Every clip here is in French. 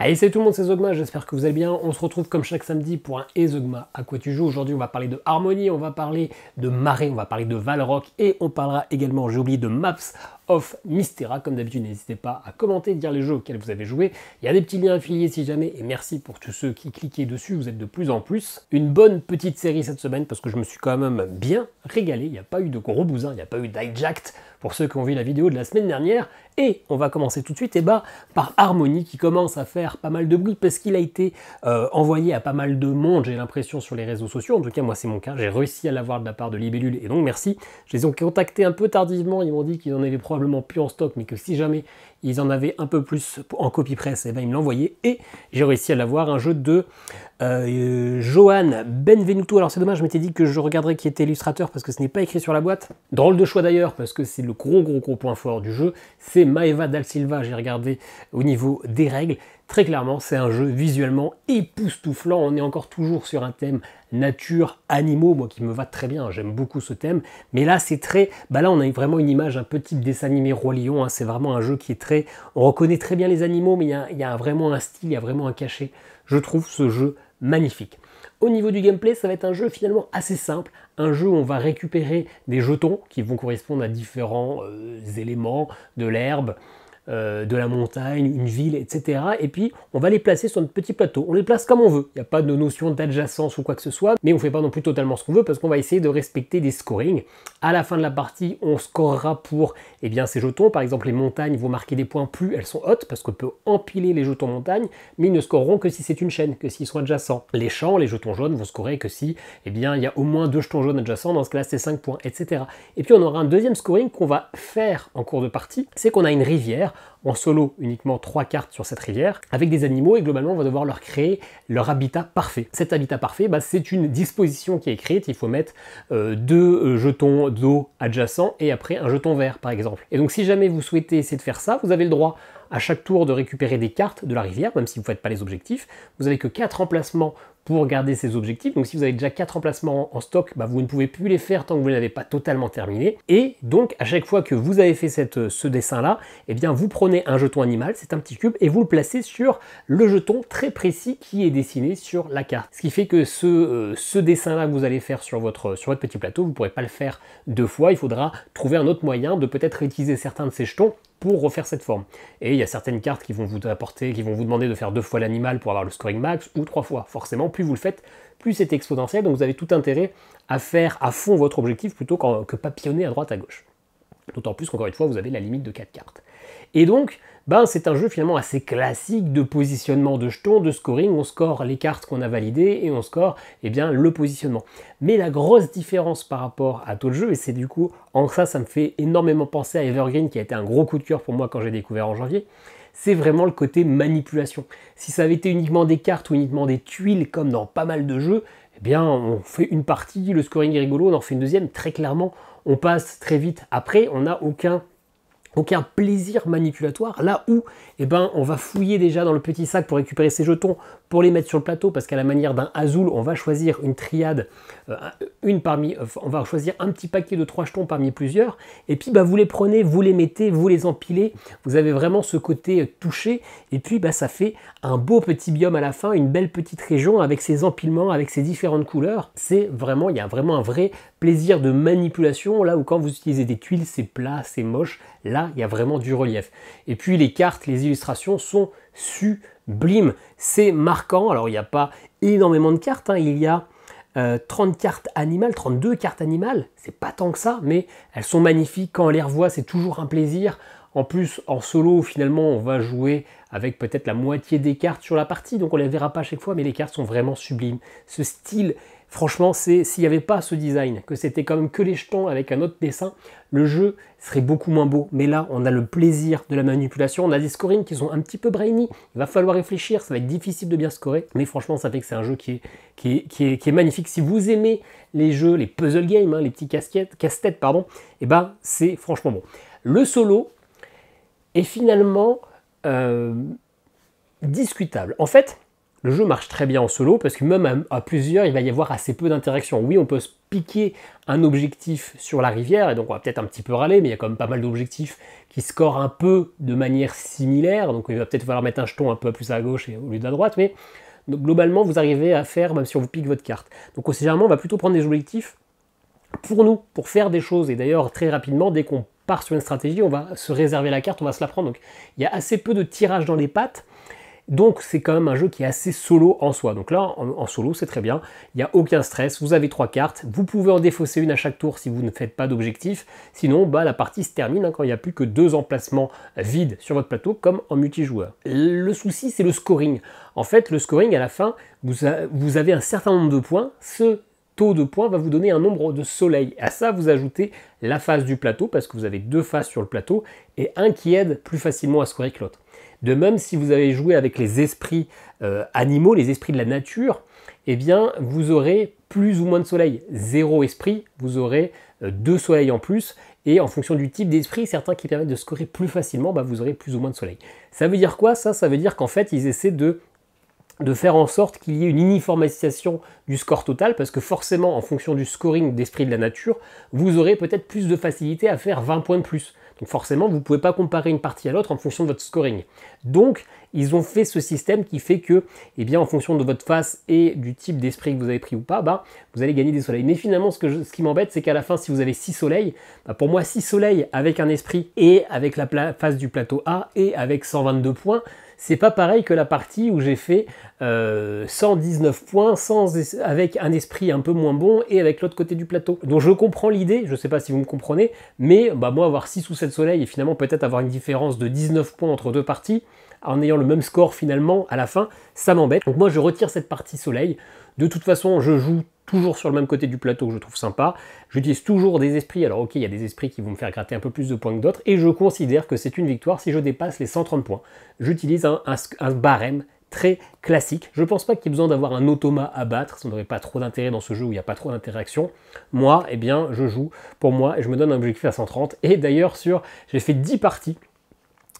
Hey, c'est tout le monde, c'est Zogma, j'espère que vous allez bien. On se retrouve comme chaque samedi pour un Et à quoi tu joues. Aujourd'hui, on va parler de harmonie, on va parler de marée, on va parler de Valrock et on parlera également, j'ai oublié, de maps of Mystera. Comme d'habitude, n'hésitez pas à commenter, dire les jeux auxquels vous avez joué. Il y a des petits liens affiliés si jamais, et merci pour tous ceux qui cliquaient dessus, vous êtes de plus en plus. Une bonne petite série cette semaine parce que je me suis quand même bien régalé, il n'y a pas eu de gros bousins, il n'y a pas eu d'hijacked pour ceux qui ont vu la vidéo de la semaine dernière. Et on va commencer tout de suite et eh bah, ben, par Harmony qui commence à faire pas mal de bruit parce qu'il a été euh, envoyé à pas mal de monde, j'ai l'impression, sur les réseaux sociaux. En tout cas, moi, c'est mon cas. J'ai réussi à l'avoir de la part de Libellule et donc merci. Je les ai contactés un peu tardivement, ils m'ont dit qu'ils en avaient les plus en stock, mais que si jamais ils en avaient un peu plus en copie presse, et eh ben ils me l'envoyaient, et j'ai réussi à l'avoir, un jeu de euh, Johan Benvenuto. Alors c'est dommage, je m'étais dit que je regarderais qui était illustrateur, parce que ce n'est pas écrit sur la boîte. Drôle de choix d'ailleurs, parce que c'est le gros gros gros point fort du jeu, c'est Maeva Dal Silva, j'ai regardé au niveau des règles, Très clairement, c'est un jeu visuellement époustouflant. On est encore toujours sur un thème nature, animaux, moi qui me va très bien, j'aime beaucoup ce thème. Mais là, c'est très. Bah là, on a vraiment une image un peu type dessin animé Roi hein. C'est vraiment un jeu qui est très on reconnaît très bien les animaux, mais il y, a, vraiment un style, il y a vraiment un cachet. Je trouve ce jeu magnifique. Au niveau du gameplay, ça va être un jeu finalement assez simple, un jeu où on va récupérer des jetons qui vont correspondre à différents euh, éléments, de l'herbe, euh, de la montagne, une ville, etc. Et puis on va les placer sur notre petit plateau. On les place comme on veut. Il n'y a pas de notion d'adjacence ou quoi que ce soit, mais on ne fait pas non plus totalement ce qu'on veut parce qu'on va essayer de respecter des scorings. À la fin de la partie, on scorera pour eh bien, ces jetons. Par exemple, les montagnes vont marquer des points plus elles sont hautes parce qu'on peut empiler les jetons montagne, mais ils ne scoreront que si c'est une chaîne, que s'ils sont adjacents. Les champs, les jetons jaunes vont scorer que si eh bien, il y a au moins deux jetons jaunes adjacents. Dans ce cas-là, c'est 5 points, etc. Et puis on aura un deuxième scoring qu'on va faire en cours de partie, c'est qu'on a une rivière en solo uniquement trois cartes sur cette rivière, avec des animaux, et globalement on va devoir leur créer leur habitat parfait. Cet habitat parfait, bah, c'est une disposition qui est créée il faut mettre euh, deux euh, jetons d'eau adjacents et après un jeton vert par exemple. Et donc si jamais vous souhaitez essayer de faire ça, vous avez le droit à chaque tour de récupérer des cartes de la rivière, même si vous ne faites pas les objectifs. Vous n'avez que quatre emplacements pour garder ses objectifs. Donc si vous avez déjà quatre emplacements en stock, bah, vous ne pouvez plus les faire tant que vous n'avez pas totalement terminé. Et donc à chaque fois que vous avez fait cette, euh, ce dessin-là, et eh bien vous prenez un jeton animal, c'est un petit cube, et vous le placez sur le jeton très précis qui est dessiné sur la carte. Ce qui fait que ce, euh, ce dessin-là que vous allez faire sur votre, euh, sur votre petit plateau, vous ne pourrez pas le faire deux fois, il faudra trouver un autre moyen de peut-être réutiliser certains de ces jetons pour refaire cette forme. Et il y a certaines cartes qui vont vous apporter, qui vont vous demander de faire deux fois l'animal pour avoir le scoring max, ou trois fois. Forcément, plus vous le faites, plus c'est exponentiel, donc vous avez tout intérêt à faire à fond votre objectif plutôt que papillonner à droite à gauche. D'autant plus qu'encore une fois, vous avez la limite de quatre cartes. Et donc, ben, c'est un jeu finalement assez classique de positionnement de jetons, de scoring, on score les cartes qu'on a validées et on score eh bien, le positionnement. Mais la grosse différence par rapport à le jeu, et c'est du coup en ça ça me fait énormément penser à Evergreen qui a été un gros coup de cœur pour moi quand j'ai découvert en janvier, c'est vraiment le côté manipulation. Si ça avait été uniquement des cartes ou uniquement des tuiles comme dans pas mal de jeux, eh bien on fait une partie, le scoring est rigolo, on en fait une deuxième, très clairement on passe très vite. Après on n'a aucun donc un plaisir manipulatoire là où eh ben, on va fouiller déjà dans le petit sac pour récupérer ses jetons, pour les mettre sur le plateau, parce qu'à la manière d'un Azul, on va choisir une triade, euh, une parmi, on va choisir un petit paquet de trois jetons parmi plusieurs, et puis bah, vous les prenez, vous les mettez, vous les empilez, vous avez vraiment ce côté euh, touché, et puis bah, ça fait un beau petit biome à la fin, une belle petite région avec ses empilements, avec ses différentes couleurs. C'est vraiment, il y a vraiment un vrai plaisir de manipulation, là où quand vous utilisez des tuiles, c'est plat, c'est moche, là, il y a vraiment du relief. Et puis les cartes, les illustrations sont sublimes, c'est marquant. Alors il n'y a pas énormément de cartes, hein. il y a 30 euh, cartes animales, 32 cartes animales, c'est pas tant que ça, mais elles sont magnifiques, quand on les revoit, c'est toujours un plaisir. En plus, en solo, finalement, on va jouer avec peut-être la moitié des cartes sur la partie, donc on ne les verra pas à chaque fois, mais les cartes sont vraiment sublimes. Ce style Franchement, c'est s'il n'y avait pas ce design, que c'était quand même que les jetons avec un autre dessin, le jeu serait beaucoup moins beau. Mais là, on a le plaisir de la manipulation, on a des scorings qui sont un petit peu brainy, il va falloir réfléchir, ça va être difficile de bien scorer. Mais franchement, ça fait que c'est un jeu qui est, qui, est, magnifique. Si vous aimez les jeux, les puzzle games, hein, les petits casse têtes pardon, et eh ben c'est franchement bon. Le solo est finalement euh, discutable. En fait, le jeu marche très bien en solo parce que même à, plusieurs, il va y avoir assez peu d'interactions. Oui, on peut se piquer un objectif sur la rivière, et donc on va peut-être un petit peu râler, mais il y a quand même pas mal d'objectifs qui scorent un peu de manière similaire, donc il va peut-être falloir mettre un jeton un peu plus à gauche et au lieu de la droite, mais globalement, vous arrivez à faire, même si on vous pique votre carte. Donc généralement, on va plutôt prendre des objectifs pour nous, pour faire des choses, et d'ailleurs, très rapidement, dès qu'on part sur une stratégie, on va se réserver la carte, on va se la prendre, donc il y a assez peu de tirage dans les pattes, donc c'est quand même un jeu qui est assez solo en soi. Donc là, en, solo, c'est très bien. Il n'y a aucun stress. Vous avez trois cartes. Vous pouvez en défausser une à chaque tour si vous ne faites pas d'objectif. Sinon, bah, la partie se termine hein, quand il n'y a plus que deux emplacements vides sur votre plateau, comme en multijoueur. Le souci, c'est le scoring. En fait, le scoring, à la fin, vous, vous avez un certain nombre de points. ce de points va vous donner un nombre de soleil À ça, vous ajoutez la face du plateau, parce que vous avez deux faces sur le plateau, et un qui aide plus facilement à scorer que l'autre. De même, si vous avez joué avec les esprits euh, animaux, les esprits de la nature, eh bien, vous aurez plus ou moins de soleil. Zéro esprit, vous aurez euh, deux soleils en plus, et en fonction du type d'esprit, certains qui permettent de scorer plus facilement, bah, vous aurez plus ou moins de soleil. Ça veut dire quoi ça Ça veut dire qu'en fait, ils essaient de de faire en sorte qu'il y ait une uniformisation du score total, parce que forcément, en fonction du scoring d'esprit de la nature, vous aurez peut-être plus de facilité à faire 20 points de plus. Donc forcément, vous ne pouvez pas comparer une partie à l'autre en fonction de votre scoring. Donc, ils ont fait ce système qui fait que, eh bien, en fonction de votre face et du type d'esprit que vous avez pris ou pas, bah, vous allez gagner des soleils. Mais finalement, ce, qui m'embête, c'est qu'à la fin, si vous avez 6 soleils, bah, pour moi, 6 soleils avec un esprit et avec la face du plateau A et avec 122 points, c'est pas pareil que la partie où j'ai fait 119 euh, points sans, avec un esprit un peu moins bon et avec l'autre côté du plateau. Donc je comprends l'idée, je sais pas si vous me comprenez, mais bah, moi avoir 6 ou 7 soleils et finalement peut-être avoir une différence de 19 points entre deux parties, en ayant le même score finalement à la fin, ça m'embête. Donc moi je retire cette partie soleil. De toute façon, je joue toujours sur le même côté du plateau que je trouve sympa. J'utilise toujours des esprits, alors ok, il y a des esprits qui vont me faire gratter un peu plus de points que d'autres, et je considère que c'est une victoire si je dépasse les 130 points. J'utilise un, barème très classique. Je pense pas qu'il y ait besoin d'avoir un automa à battre, ça n'aurait pas trop d'intérêt dans ce jeu où il n'y a pas trop d'interaction. Moi, eh bien, je joue pour moi et je me donne un objectif à 130. Et d'ailleurs, sur, j'ai fait 10 parties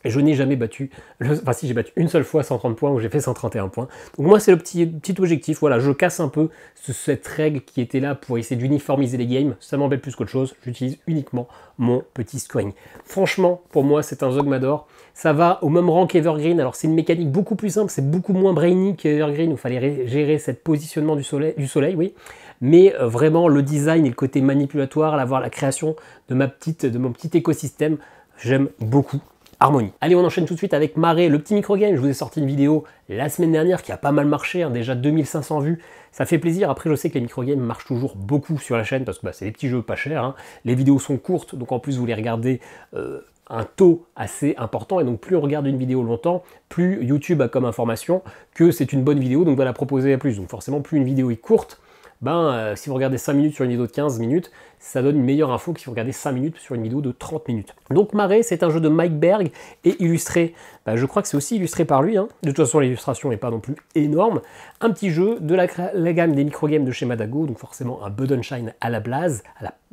je n'ai jamais battu, le... enfin si j'ai battu une seule fois 130 points où j'ai fait 131 points. Donc moi c'est le petit, petit objectif, voilà, je casse un peu cette règle qui était là pour essayer d'uniformiser les games, ça m'embête plus qu'autre chose, j'utilise uniquement mon petit scoring. Franchement, pour moi c'est un Zogmador, ça va au même rang qu'Evergreen, alors c'est une mécanique beaucoup plus simple, c'est beaucoup moins brainy qu'Evergreen, il fallait gérer cette positionnement du soleil, du soleil oui, mais euh, vraiment le design et le côté manipulatoire, avoir la création de, ma petite, de mon petit écosystème, j'aime beaucoup harmonie. Allez, on enchaîne tout de suite avec marée, le petit microgame. Je vous ai sorti une vidéo la semaine dernière qui a pas mal marché, hein, déjà 2500 vues. Ça fait plaisir. Après, je sais que les microgames marchent toujours beaucoup sur la chaîne parce que bah, c'est des petits jeux pas chers. Hein. Les vidéos sont courtes, donc en plus, vous les regardez. Euh, un taux assez important et donc plus on regarde une vidéo longtemps, plus YouTube a comme information que c'est une bonne vidéo donc va la proposer à plus. Donc forcément plus une vidéo est courte, ben, euh, si vous regardez 5 minutes sur une vidéo de 15 minutes, ça donne une meilleure info que si vous regardez 5 minutes sur une vidéo de 30 minutes. Donc Marais, c'est un jeu de Mike Berg et illustré, ben, je crois que c'est aussi illustré par lui, hein. de toute façon l'illustration n'est pas non plus énorme, un petit jeu de la, gamme des microgames de chez Madago, donc forcément un Budenshine à la blaze,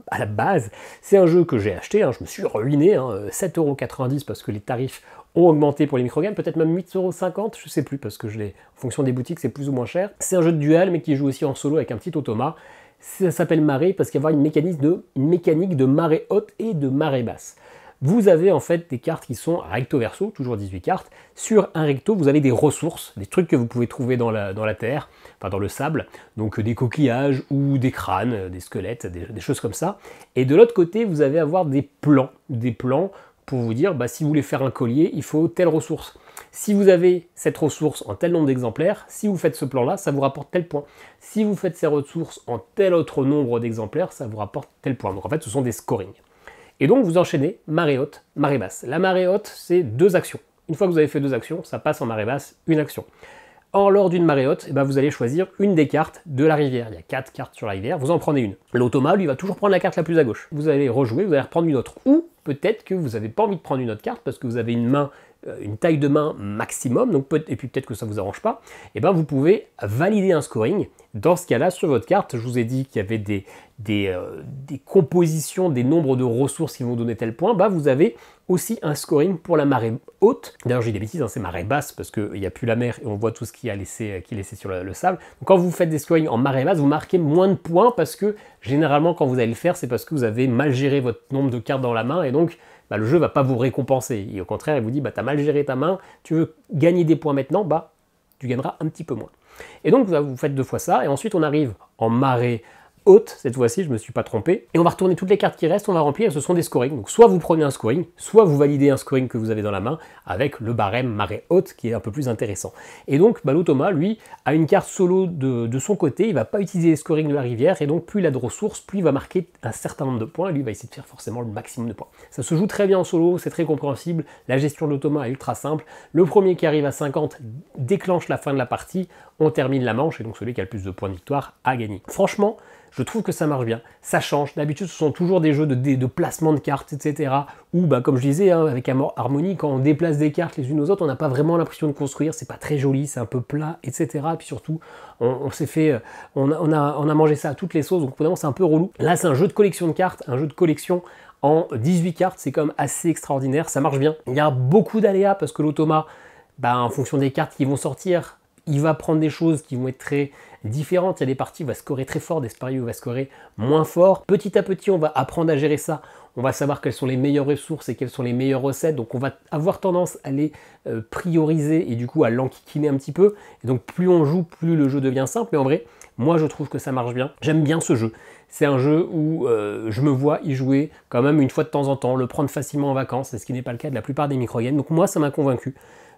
à la, base. C'est un jeu que j'ai acheté, hein. je me suis ruiné, hein. 7,90€ parce que les tarifs ont augmenté pour les microgames, peut-être même 8,50€, je sais plus, parce que je les, en fonction des boutiques, c'est plus ou moins cher. C'est un jeu de duel, mais qui joue aussi en solo avec un petit automat. Ça s'appelle marée parce qu'il y a une mécanique, de, une mécanique de marée haute et de marée basse. Vous avez en fait des cartes qui sont recto verso, toujours 18 cartes. Sur un recto, vous avez des ressources, des trucs que vous pouvez trouver dans la, terre, enfin dans le sable, donc des coquillages ou des crânes, des squelettes, des, choses comme ça. Et de l'autre côté, vous avez avoir des plans, des plans pour vous dire, bah, si vous voulez faire un collier, il faut telle ressource. Si vous avez cette ressource en tel nombre d'exemplaires, si vous faites ce plan-là, ça vous rapporte tel point. Si vous faites ces ressources en tel autre nombre d'exemplaires, ça vous rapporte tel point. Donc en fait, ce sont des scorings. Et donc vous enchaînez marée haute, marée basse. La marée haute, c'est deux actions. Une fois que vous avez fait deux actions, ça passe en marée basse, une action. Or, lors d'une marée haute, eh ben, vous allez choisir une des cartes de la rivière. Il y a quatre cartes sur la rivière, vous en prenez une. L'automa, lui, va toujours prendre la carte la plus à gauche. Vous allez rejouer, vous allez reprendre une autre. Ou peut-être que vous n'avez pas envie de prendre une autre carte parce que vous avez une main euh, une taille de main maximum, donc et puis peut-être que ça vous arrange pas, et eh ben vous pouvez valider un scoring. Dans ce cas-là, sur votre carte, je vous ai dit qu'il y avait euh, des, compositions, des nombres de ressources qui vont donner tel point, bah vous avez aussi un scoring pour la marée haute. D'ailleurs, j'ai des bêtises, hein, c'est marée basse parce qu'il n'y a plus la mer et on voit tout ce qui a laissé, euh, qui est laissé sur le, sable. quand vous faites des scorings en marée basse, vous marquez moins de points parce que généralement, quand vous allez le faire, c'est parce que vous avez mal géré votre nombre de cartes dans la main et donc bah, le jeu va pas vous récompenser. au contraire, il vous dit, bah, tu as mal géré ta main, tu veux gagner des points maintenant, bah, tu gagneras un petit peu moins. Et donc, vous faites deux fois ça, et ensuite on arrive en marée haute cette fois-ci, je me suis pas trompé. Et on va retourner toutes les cartes qui restent, on va remplir, ce sont des scorings. Donc soit vous prenez un scoring, soit vous validez un scoring que vous avez dans la main avec le barème marée haute qui est un peu plus intéressant. Et donc l'automa, lui, a une carte solo de, son côté, il va pas utiliser les scoring de la rivière, et donc plus la a de ressources, plus il va marquer un certain nombre de points, lui va essayer de faire forcément le maximum de points. Ça se joue très bien en solo, c'est très compréhensible, la gestion de l'automa est ultra simple. Le premier qui arrive à 50 déclenche la fin de la partie, on termine la manche, et donc celui qui a le plus de points de victoire a gagné. Franchement, je trouve que ça marche bien. Ça change. D'habitude, ce sont toujours des jeux de, placement de cartes, etc. Ou, bah, comme je disais, hein, avec avec Harmonie, quand on déplace des cartes les unes aux autres, on n'a pas vraiment l'impression de construire. C'est pas très joli, c'est un peu plat, etc. Et puis surtout, on, s'est fait, euh, on a, mangé ça à toutes les sauces. Donc, vraiment, c'est un peu relou. Là, c'est un jeu de collection de cartes, un jeu de collection en 18 cartes. C'est comme assez extraordinaire. Ça marche bien. Il y a beaucoup d'aléas parce que l'Automa, bah, en fonction des cartes qui vont sortir, il va prendre des choses qui vont être très différentes. Il y a des parties où on va scorer très fort, des parties où on va scorer moins fort. Petit à petit, on va apprendre à gérer ça. On va savoir quelles sont les meilleures ressources et quelles sont les meilleures recettes. Donc on va avoir tendance à les euh, prioriser et du coup à l'enquiquiner un petit peu. Et donc plus on joue, plus le jeu devient simple. Mais en vrai, moi je trouve que ça marche bien. J'aime bien ce jeu. C'est un jeu où euh, je me vois y jouer quand même une fois de temps en temps, le prendre facilement en vacances, ce qui n'est pas le cas de la plupart des micro-games. Donc moi ça m'a convaincu.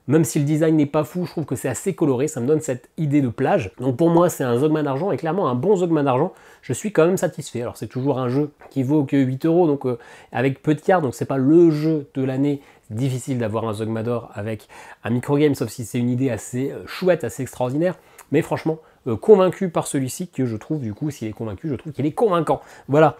Même si le design n'est pas fou, je trouve que c'est assez coloré, ça me donne cette idée de plage. Donc pour moi, c'est un Zogman d'argent, et clairement un bon Zogman d'argent, je suis quand même satisfait. Alors c'est toujours un jeu qui vaut que 8 euros, donc euh, avec peu de cartes, donc c'est pas le jeu de l'année, difficile d'avoir un d'or avec un microgame, sauf si c'est une idée assez euh, chouette, assez extraordinaire. Mais franchement, euh, convaincu par celui-ci, que je trouve, du coup, s'il est convaincu, je trouve qu'il est convaincant. Voilà,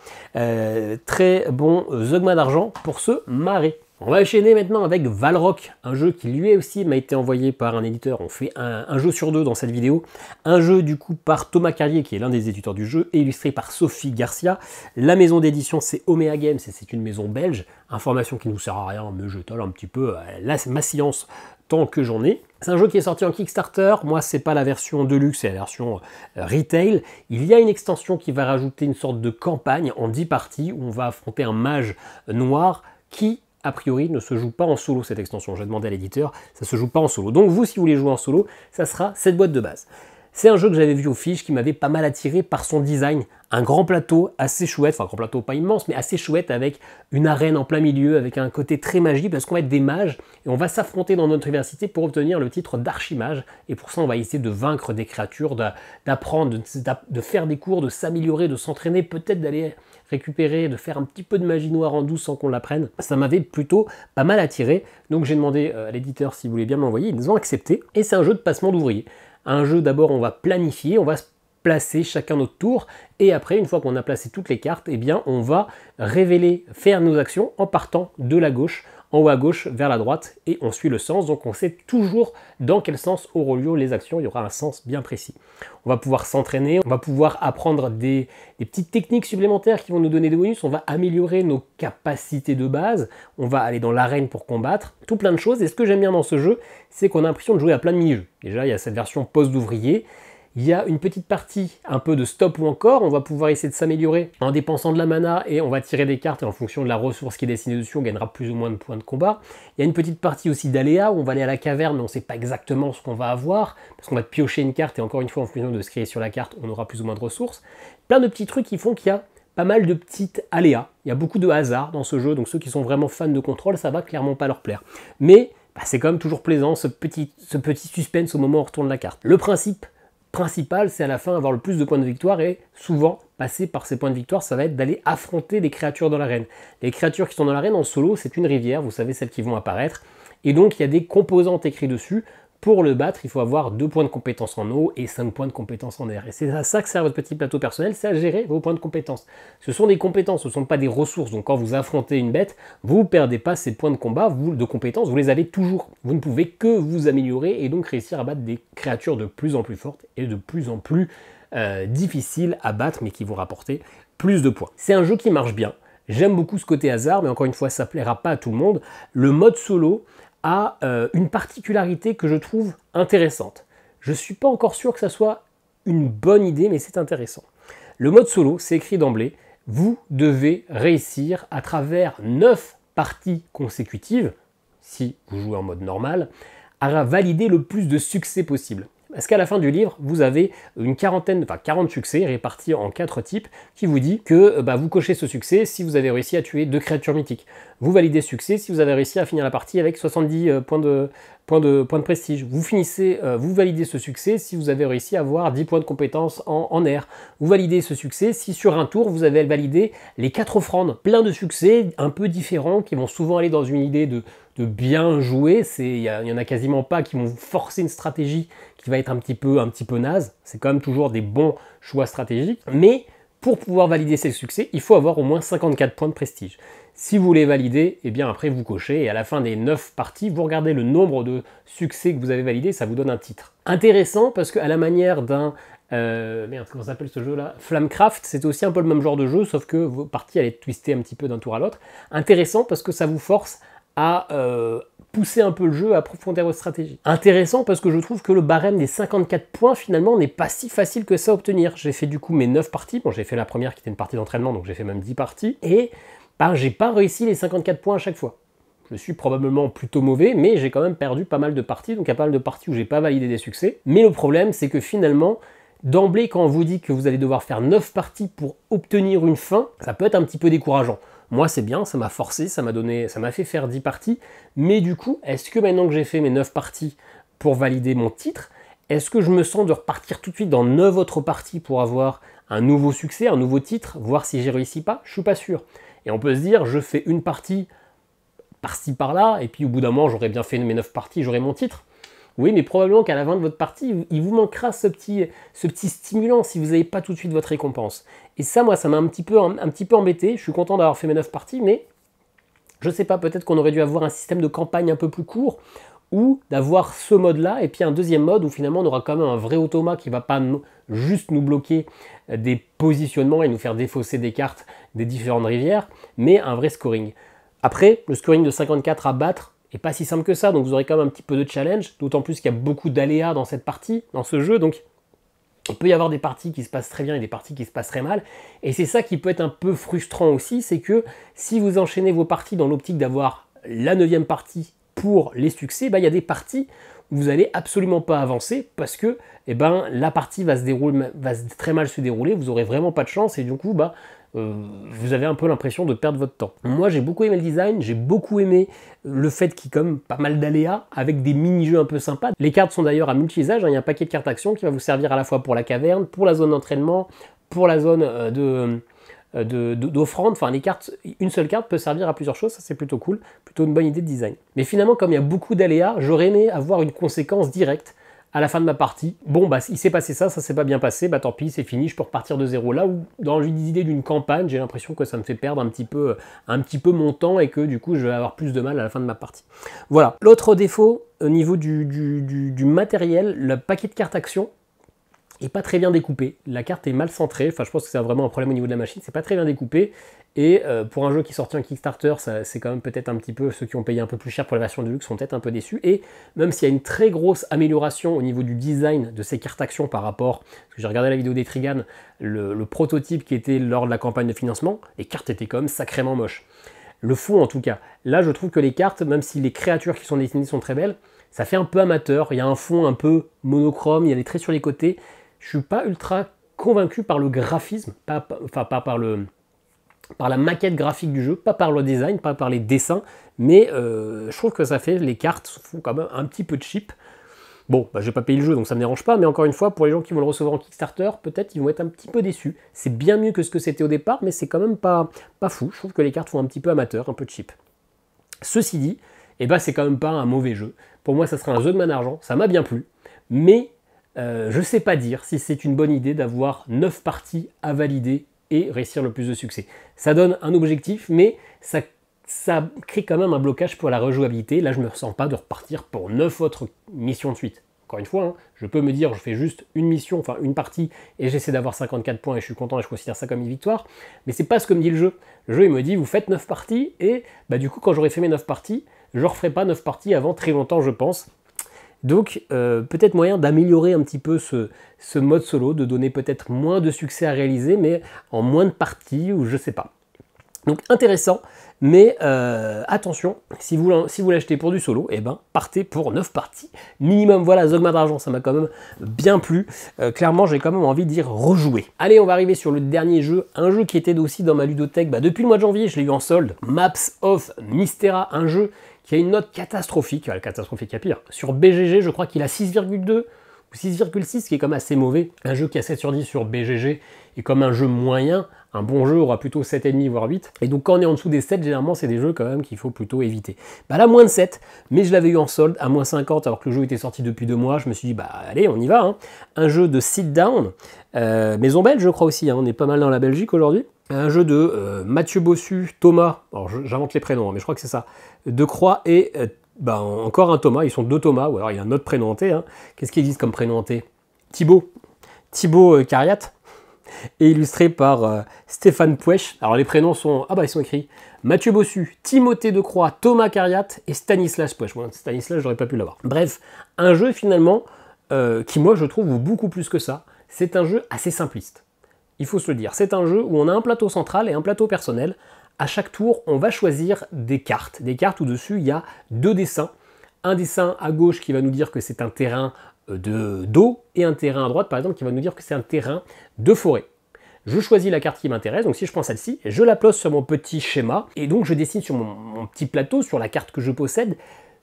très bon Zogma d'argent pour ce marrer. On va enchaîner maintenant avec Valrock, un jeu qui lui aussi m'a été envoyé par un éditeur. On fait un, jeu sur deux dans cette vidéo. Un jeu du coup par Thomas Carrier, qui est l'un des éditeurs du jeu, et illustré par Sophie Garcia. La maison d'édition, c'est Omea Games, et c'est une maison belge. Information qui ne nous sert à rien, mais je tolle un petit peu euh, ma science tant que j'en ai. C'est un jeu qui est sorti en Kickstarter. Moi, c'est pas la version deluxe, c'est la version euh, retail. Il y a une extension qui va rajouter une sorte de campagne en 10 parties où on va affronter un mage noir qui a priori, ne se joue pas en solo cette extension. J'ai demandé à l'éditeur, ça se joue pas en solo. Donc vous, si vous voulez jouer en solo, ça sera cette boîte de base. C'est un jeu que j'avais vu aux fiches qui m'avait pas mal attiré par son design. Un grand plateau assez chouette, enfin grand plateau pas immense, mais assez chouette avec une arène en plein milieu, avec un côté très magique, parce qu'on va être des mages et on va s'affronter dans notre université pour obtenir le titre d'archimage. Et pour ça, on va essayer de vaincre des créatures, d'apprendre, de, faire des cours, de s'améliorer, de s'entraîner, peut-être d'aller récupérer, de faire un petit peu de magie noire en douce sans qu'on l'apprenne, ça m'avait plutôt pas mal attiré. Donc j'ai demandé euh, à l'éditeur s'il voulait bien m'envoyer, ils nous ont accepté, et c'est un jeu de passement d'ouvriers. Un jeu d'abord on va planifier, on va se placer chacun notre tour. Et après, une fois qu'on a placé toutes les cartes, et eh bien, on va révéler, faire nos actions en partant de la gauche, en haut à gauche vers la droite, et on suit le sens. Donc on sait toujours dans quel sens auront lieu les actions. Il y aura un sens bien précis. On va pouvoir s'entraîner, on va pouvoir apprendre des, petites techniques supplémentaires qui vont nous donner des bonus. On va améliorer nos capacités de base. On va aller dans l'arène pour combattre. Tout plein de choses. Et ce que j'aime bien dans ce jeu, c'est qu'on a l'impression de jouer à plein de mini-jeux. Déjà, il y a cette version poste d'ouvrier. Il y a une petite partie, un peu de stop ou encore, on va pouvoir essayer de s'améliorer en dépensant de la mana et on va tirer des cartes et en fonction de la ressource qui est dessinée dessus, on gagnera plus ou moins de points de combat. Il y a une petite partie aussi d'aléa où on va aller à la caverne mais on ne sait pas exactement ce qu'on va avoir parce qu'on va piocher une carte et encore une fois en fonction de ce qui est sur la carte, on aura plus ou moins de ressources. Plein de petits trucs qui font qu'il y a pas mal de petites aléas. Il y a beaucoup de hasard dans ce jeu, donc ceux qui sont vraiment fans de contrôle, ça va clairement pas leur plaire. Mais bah, c'est quand même toujours plaisant ce petit, ce petit suspense au moment où on retourne la carte. Le principe, principal, c'est à la fin avoir le plus de points de victoire et souvent passer par ces points de victoire, ça va être d'aller affronter des créatures dans l'arène. Les créatures qui sont dans l'arène en solo, c'est une rivière, vous savez celles qui vont apparaître. Et donc il y a des composantes écrites dessus. Pour le battre, il faut avoir 2 points de compétence en eau et 5 points de compétence en air. Et c'est à ça que sert votre petit plateau personnel, c'est à gérer vos points de compétence. Ce sont des compétences, ce ne sont pas des ressources. Donc quand vous affrontez une bête, vous ne perdez pas ces points de combat, vous, de compétences, vous les avez toujours. Vous ne pouvez que vous améliorer et donc réussir à battre des créatures de plus en plus fortes et de plus en plus euh, difficiles à battre, mais qui vont rapporter plus de points. C'est un jeu qui marche bien. J'aime beaucoup ce côté hasard, mais encore une fois, ça plaira pas à tout le monde. Le mode solo, a euh, une particularité que je trouve intéressante. Je ne suis pas encore sûr que ça soit une bonne idée, mais c'est intéressant. Le mode solo, c'est écrit d'emblée, vous devez réussir à travers 9 parties consécutives, si vous jouez en mode normal, à valider le plus de succès possible. Parce qu'à la fin du livre, vous avez une quarantaine, enfin 40 succès répartis en quatre types qui vous dit que euh, bah, vous cochez ce succès si vous avez réussi à tuer deux créatures mythiques. Vous validez ce succès si vous avez réussi à finir la partie avec 70 euh, points de, de, point de prestige. Vous finissez, euh, vous validez ce succès si vous avez réussi à avoir 10 points de compétence en, air. Vous validez ce succès si sur un tour vous avez validé les quatre offrandes. Plein de succès un peu différents qui vont souvent aller dans une idée de, bien jouer. Il n'y en a quasiment pas qui vont forcer une stratégie qui va être un petit peu, un petit peu naze. C'est quand même toujours des bons choix stratégiques. Mais pour pouvoir valider ce succès, il faut avoir au moins 54 points de prestige. Si vous les validez, et eh bien après vous cochez et à la fin des 9 parties, vous regardez le nombre de succès que vous avez validé, ça vous donne un titre. Intéressant parce que à la manière d'un euh, merde, comment s'appelle ce jeu-là Flamcraft, c'est aussi un peu le même genre de jeu, sauf que vos parties allaient twistées un petit peu d'un tour à l'autre. Intéressant parce que ça vous force à euh, pousser un peu le jeu, à approfondir votre stratégie. Intéressant parce que je trouve que le barème des 54 points finalement n'est pas si facile que ça à obtenir. J'ai fait du coup mes 9 parties, bon j'ai fait la première qui était une partie d'entraînement, donc j'ai fait même 10 parties, et j'ai pas réussi les 54 points à chaque fois. Je suis probablement plutôt mauvais, mais j'ai quand même perdu pas mal de parties, donc il y a pas mal de parties où j'ai pas validé des succès. Mais le problème, c'est que finalement, d'emblée, quand on vous dit que vous allez devoir faire 9 parties pour obtenir une fin, ça peut être un petit peu décourageant. Moi, c'est bien, ça m'a forcé, ça m'a donné, ça m'a fait faire 10 parties. Mais du coup, est-ce que maintenant que j'ai fait mes 9 parties pour valider mon titre, est-ce que je me sens de repartir tout de suite dans 9 autres parties pour avoir un nouveau succès, un nouveau titre, voir si j'ai réussi pas Je suis pas sûr. Et on peut se dire, je fais une partie par-ci par-là, et puis au bout d'un moment, j'aurais bien fait mes 9 parties, j'aurai mon titre. Oui, mais probablement qu'à la fin de votre partie, il vous manquera ce petit, stimulant si vous n'avez pas tout de suite votre récompense. Et ça, moi, ça m'a un, petit peu, petit peu embêté. Je suis content d'avoir fait mes 9 parties, mais je ne sais pas, peut-être qu'on aurait dû avoir un système de campagne un peu plus court, ou d'avoir ce mode-là, et puis un deuxième mode où finalement on aura quand même un vrai automa qui ne va pas juste nous bloquer euh, des positionnements et nous faire défausser des cartes des différentes rivières, mais un vrai scoring. Après, le scoring de 54 à battre n'est pas si simple que ça, donc vous aurez quand même un petit peu de challenge, d'autant plus qu'il y a beaucoup d'aléas dans cette partie, dans ce jeu, donc il peut y avoir des parties qui se passent très bien et des parties qui se passent très mal, et c'est ça qui peut être un peu frustrant aussi, c'est que si vous enchaînez vos parties dans l'optique d'avoir la neuvième partie pour les succès, bah, il y a des parties où vous n'allez absolument pas avancer parce que eh ben, la partie va, se dérouler, va très mal se dérouler, vous n'aurez vraiment pas de chance et du coup, bah, euh, vous avez un peu l'impression de perdre votre temps. Moi, j'ai beaucoup aimé le design, j'ai beaucoup aimé le fait qu'il y ait comme pas mal d'aléas avec des mini-jeux un peu sympas. Les cartes sont d'ailleurs à multi-usage, hein, il y a un paquet de cartes actions qui va vous servir à la fois pour la caverne, pour la zone d'entraînement, pour la zone euh, de euh, d'offrande Enfin, les cartes, une seule carte peut servir à plusieurs choses, ça c'est plutôt cool, plutôt une bonne idée de design. Mais finalement, comme il y a beaucoup d'aléas, j'aurais aimé avoir une conséquence directe à la fin de ma partie. Bon, bah, il s'est passé ça, ça s'est pas bien passé, bah tant pis, c'est fini, je peux repartir de zéro. Là où, dans l'idée d'une campagne, j'ai l'impression que ça me fait perdre un petit, peu, un petit peu mon temps et que du coup, je vais avoir plus de mal à la fin de ma partie. Voilà. L'autre défaut, au niveau du, du matériel, le paquet de cartes action, est pas très bien découpé. La carte est mal centrée. Enfin, je pense que c'est vraiment un problème au niveau de la machine. C'est pas très bien découpé. Et euh, pour un jeu qui sortit en Kickstarter, c'est quand même peut-être un petit peu ceux qui ont payé un peu plus cher pour la version luxe sont peut-être un peu déçus. Et même s'il y a une très grosse amélioration au niveau du design de ces cartes actions par rapport, parce que j'ai regardé la vidéo des Trigan, le, le, prototype qui était lors de la campagne de financement, les cartes étaient quand même sacrément moches. Le fond en tout cas. Là, je trouve que les cartes, même si les créatures qui sont dessinées sont très belles, ça fait un peu amateur. Il y a un fond un peu monochrome, il y a des traits sur les côtés je suis pas ultra convaincu par le graphisme, par le par la maquette graphique du jeu, pas par le design, pas par les dessins, mais euh, je trouve que ça fait les cartes font quand même un petit peu de cheap. Bon, bah, je n'ai pas payé le jeu, donc ça ne me dérange pas, mais encore une fois, pour les gens qui vont le recevoir en Kickstarter, peut-être ils vont être un petit peu déçus. C'est bien mieux que ce que c'était au départ, mais c'est quand même pas, pas fou. Je trouve que les cartes font un petit peu amateur, un peu cheap. Ceci dit, eh ben, c'est quand même pas un mauvais jeu. Pour moi, ça sera un jeu de main argent, ça m'a bien plu, mais euh, je ne sais pas dire si c'est une bonne idée d'avoir 9 parties à valider et réussir le plus de succès. Ça donne un objectif, mais ça, crée quand même un blocage pour la rejouabilité. Là, je ne me sens pas de repartir pour 9 autres missions de suite. Encore une fois, hein, je peux me dire, je fais juste une mission, enfin une partie, et j'essaie d'avoir 54 points et je suis content et je considère ça comme une victoire. Mais c'est pas ce que me dit le jeu. Le jeu, il me dit, vous faites 9 parties, et bah, du coup, quand j'aurai fait mes 9 parties, je ne referai pas 9 parties avant très longtemps, je pense. Donc euh, peut-être moyen d'améliorer un petit peu ce, ce mode solo, de donner peut-être moins de succès à réaliser, mais en moins de parties, ou je sais pas. Donc intéressant, mais euh, attention, si vous, si vous l'achetez pour du solo, et eh ben, partez pour 9 parties minimum. Voilà, Zogma d'argent, ça m'a quand même bien plu. Euh, clairement, j'ai quand même envie d'y rejouer. Allez, on va arriver sur le dernier jeu, un jeu qui était aussi dans ma ludothèque bah, depuis le mois de janvier, je l'ai eu en solde, Maps of Mystera, un jeu qui a une note catastrophique, ah, catastrophique à pire, sur BGG, je crois qu'il a 6,2 ou 6,6, qui est quand même assez mauvais. Un jeu qui a 7 sur 10 sur BGG est comme un jeu moyen un bon jeu aura plutôt 7,5 voire 8. Et donc quand on est en dessous des 7, généralement c'est des jeux quand même qu'il faut plutôt éviter. Bah là moins de 7, mais je l'avais eu en solde à moins 50 alors que le jeu était sorti depuis deux mois, je me suis dit bah allez on y va. Hein. Un jeu de sit down, euh, Maison Belge je crois aussi, hein. on est pas mal dans la Belgique aujourd'hui. Un jeu de euh, Mathieu Bossu, Thomas, alors j'invente les prénoms, hein, mais je crois que c'est ça, De Croix et euh, bah, encore un Thomas, ils sont deux Thomas, ou alors il y a un autre prénom hanté. Qu'est-ce qui existe comme prénom hanté Thibaut. Thibaut Cariat et illustré par euh, Stéphane Pouech. Alors les prénoms sont, ah bah ils sont écrits, Mathieu Bossu, Timothée de Croix, Thomas Cariat et Stanislas Pouech. Moi, Stanislas, j'aurais pas pu l'avoir. Bref, un jeu finalement euh, qui moi je trouve beaucoup plus que ça. C'est un jeu assez simpliste. Il faut se le dire, c'est un jeu où on a un plateau central et un plateau personnel. À chaque tour, on va choisir des cartes. Des cartes où dessus, il y a deux dessins un dessin à gauche qui va nous dire que c'est un terrain de d'eau et un terrain à droite, par exemple, qui va nous dire que c'est un terrain de forêt. Je choisis la carte qui m'intéresse, donc si je prends celle-ci, je la place sur mon petit schéma, et donc je dessine sur mon, petit plateau, sur la carte que je possède,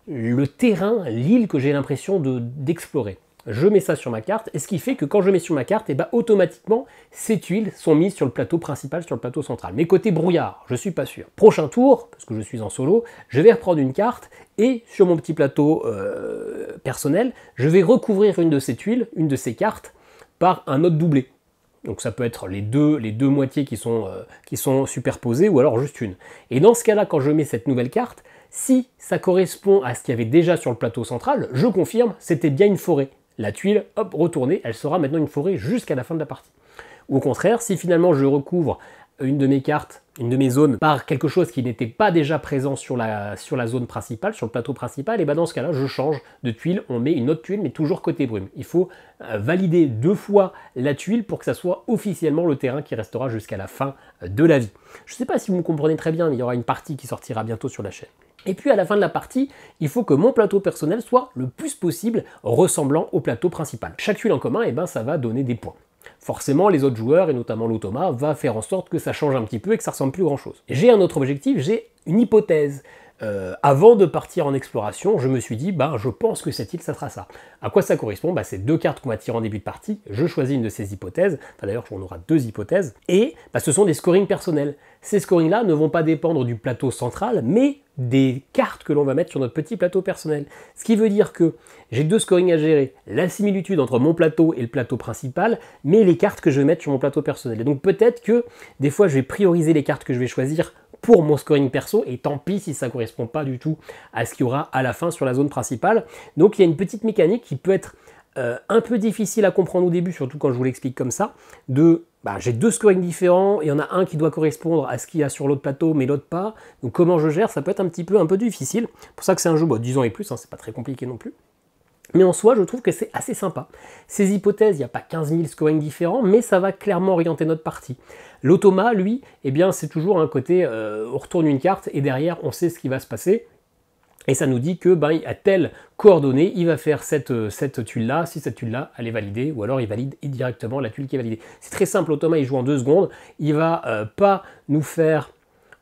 le terrain, l'île que j'ai l'impression d'explorer je mets ça sur ma carte, et ce qui fait que quand je mets sur ma carte, et eh ben, automatiquement, ces tuiles sont mises sur le plateau principal, sur le plateau central. Mais côté brouillard, je suis pas sûr. Prochain tour, parce que je suis en solo, je vais reprendre une carte, et sur mon petit plateau euh, personnel, je vais recouvrir une de ces tuiles, une de ces cartes, par un autre doublé. Donc ça peut être les deux, les deux moitiés qui sont, euh, qui sont superposées, ou alors juste une. Et dans ce cas-là, quand je mets cette nouvelle carte, si ça correspond à ce qu'il y avait déjà sur le plateau central, je confirme, c'était bien une forêt la tuile, hop, retournée, elle sera maintenant une forêt jusqu'à la fin de la partie. Ou au contraire, si finalement je recouvre une de mes cartes, une de mes zones, par quelque chose qui n'était pas déjà présent sur la, sur la zone principale, sur le plateau principal, et bien dans ce cas-là, je change de tuile, on met une autre tuile, mais toujours côté brume. Il faut euh, valider deux fois la tuile pour que ça soit officiellement le terrain qui restera jusqu'à la fin euh, de la vie. Je ne sais pas si vous me comprenez très bien, mais il y aura une partie qui sortira bientôt sur la chaîne. Et puis à la fin de la partie, il faut que mon plateau personnel soit le plus possible ressemblant au plateau principal. Chaque huile en commun, eh ben, ça va donner des points. Forcément, les autres joueurs, et notamment l'automa, va faire en sorte que ça change un petit peu et que ça ressemble plus grand chose. J'ai un autre objectif, j'ai une hypothèse. Euh, avant de partir en exploration, je me suis dit, bah, je pense que cette île, ça sera ça. À quoi ça correspond bah, C'est deux cartes qu'on va tirer en début de partie. Je choisis une de ces hypothèses. D'ailleurs, on aura deux hypothèses. Et bah, ce sont des scorings personnels. Ces scorings-là ne vont pas dépendre du plateau central, mais des cartes que l'on va mettre sur notre petit plateau personnel. Ce qui veut dire que j'ai deux scorings à gérer, la similitude entre mon plateau et le plateau principal, mais les cartes que je vais mettre sur mon plateau personnel. Et donc peut-être que des fois je vais prioriser les cartes que je vais choisir pour mon scoring perso, et tant pis si ça ne correspond pas du tout à ce qu'il y aura à la fin sur la zone principale. Donc il y a une petite mécanique qui peut être euh, un peu difficile à comprendre au début, surtout quand je vous l'explique comme ça, de bah, j'ai deux scorings différents, il y en a un qui doit correspondre à ce qu'il y a sur l'autre plateau, mais l'autre pas. Donc comment je gère, ça peut être un petit peu, un peu difficile. pour ça que c'est un jeu, bah, de 10 ans et plus, hein, c'est pas très compliqué non plus. Mais en soi, je trouve que c'est assez sympa. Ces hypothèses, il n'y a pas 15 000 scoring différents, mais ça va clairement orienter notre partie. L'automa, lui, eh bien, c'est toujours un côté, euh, on retourne une carte et derrière, on sait ce qui va se passer. Et ça nous dit que ben, à telle coordonnée, il va faire cette, euh, cette tuile-là, si cette tuile-là, elle est validée, ou alors il valide directement la tuile qui est validée. C'est très simple, l'automa, il joue en deux secondes, il va euh, pas nous faire...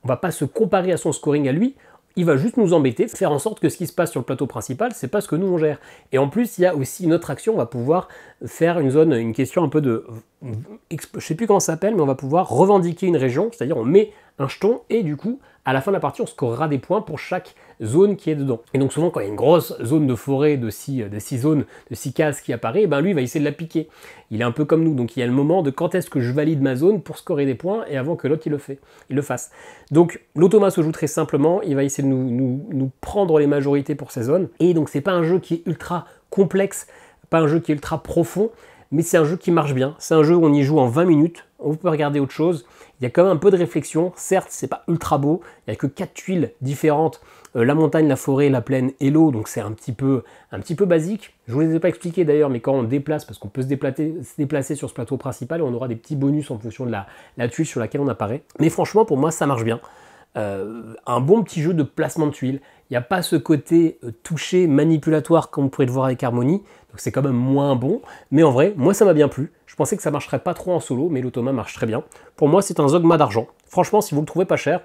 On va pas se comparer à son scoring à lui, il va juste nous embêter, faire en sorte que ce qui se passe sur le plateau principal, c'est pas ce que nous on gère. Et en plus, il y a aussi une autre action, on va pouvoir faire une zone, une question un peu de, je sais plus comment ça s'appelle, mais on va pouvoir revendiquer une région, c'est-à-dire on met un jeton et du coup, à la fin de la partie, on scorera des points pour chaque zone qui est dedans. Et donc souvent quand il y a une grosse zone de forêt de 6 euh, de six zones, de 6 cases qui apparaît, ben lui va essayer de la piquer. Il est un peu comme nous, donc il y a le moment de quand est-ce que je valide ma zone pour scorer des points et avant que l'autre il le fait, il le fasse. Donc l'automa se joue très simplement, il va essayer de nous, nous, prendre les majorités pour ces zones. Et donc c'est pas un jeu qui est ultra complexe, pas un jeu qui est ultra profond, mais c'est un jeu qui marche bien. C'est un jeu où on y joue en 20 minutes, on peut regarder autre chose. Il y a quand même un peu de réflexion. Certes, c'est pas ultra beau, il n'y a que quatre tuiles différentes euh, la montagne, la forêt, la plaine et l'eau, donc c'est un petit peu, un petit peu basique. Je ne vous les ai pas expliqué d'ailleurs, mais quand on déplace, parce qu'on peut se déplacer, sur ce plateau principal, on aura des petits bonus en fonction de la, tuile sur laquelle on apparaît. Mais franchement, pour moi, ça marche bien. Euh, un bon petit jeu de placement de tuiles. Il n'y a pas ce côté euh, touché, manipulatoire comme vous pouvez le voir avec Harmonie, donc c'est quand même moins bon. Mais en vrai, moi ça m'a bien plu. Je pensais que ça marcherait pas trop en solo, mais l'automa marche très bien. Pour moi, c'est un Zogma d'argent. Franchement, si vous le trouvez pas cher,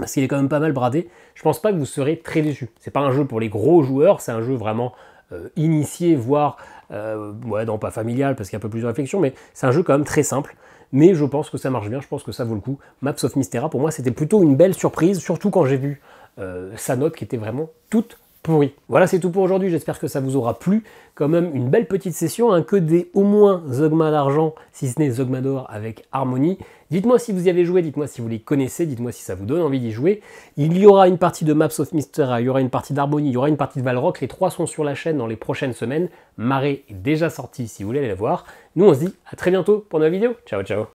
parce qu'il est quand même pas mal bradé, je pense pas que vous serez très déçus. C'est pas un jeu pour les gros joueurs, c'est un jeu vraiment euh, initié, voire, euh, ouais, non pas familial, parce qu'il y a un peu plus de réflexion, mais c'est un jeu quand même très simple. Mais je pense que ça marche bien, je pense que ça vaut le coup. Maps of Mystera, pour moi, c'était plutôt une belle surprise, surtout quand j'ai vu euh, sa note qui était vraiment toute pourri. Voilà, c'est tout pour aujourd'hui. J'espère que ça vous aura plu. Quand même, une belle petite session, un hein. que des au moins Zogma d'argent, si ce n'est Zogma d'or avec Harmonie. Dites-moi si vous y avez joué, dites-moi si vous les connaissez, dites-moi si ça vous donne envie d'y jouer. Il y aura une partie de Maps of Mystery, il y aura une partie d'Harmonie, il y aura une partie de Valrock. Les trois sont sur la chaîne dans les prochaines semaines. Marée est déjà sortie si vous voulez aller la voir. Nous, on se dit à très bientôt pour une nouvelle vidéo. Ciao, ciao